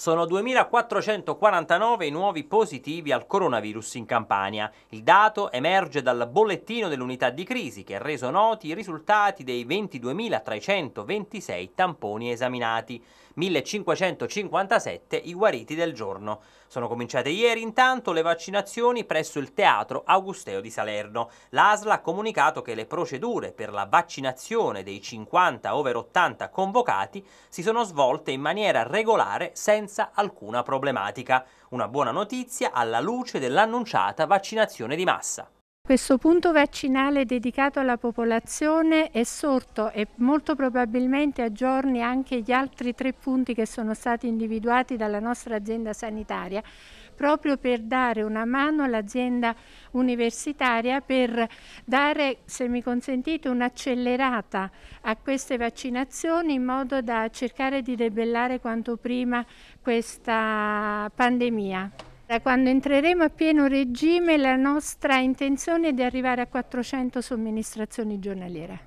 Sono 2.449 i nuovi positivi al coronavirus in Campania. Il dato emerge dal bollettino dell'unità di crisi che ha reso noti i risultati dei 22.326 tamponi esaminati, 1.557 i guariti del giorno. Sono cominciate ieri intanto le vaccinazioni presso il Teatro Augusteo di Salerno. L'ASLA ha comunicato che le procedure per la vaccinazione dei 50 over 80 convocati si sono svolte in maniera regolare senza senza alcuna problematica. Una buona notizia alla luce dell'annunciata vaccinazione di massa. Questo punto vaccinale dedicato alla popolazione è sorto e molto probabilmente aggiorni anche gli altri tre punti che sono stati individuati dalla nostra azienda sanitaria proprio per dare una mano all'azienda universitaria per dare, se mi consentite, un'accelerata a queste vaccinazioni in modo da cercare di debellare quanto prima questa pandemia. Da quando entreremo a pieno regime la nostra intenzione è di arrivare a 400 somministrazioni giornaliere.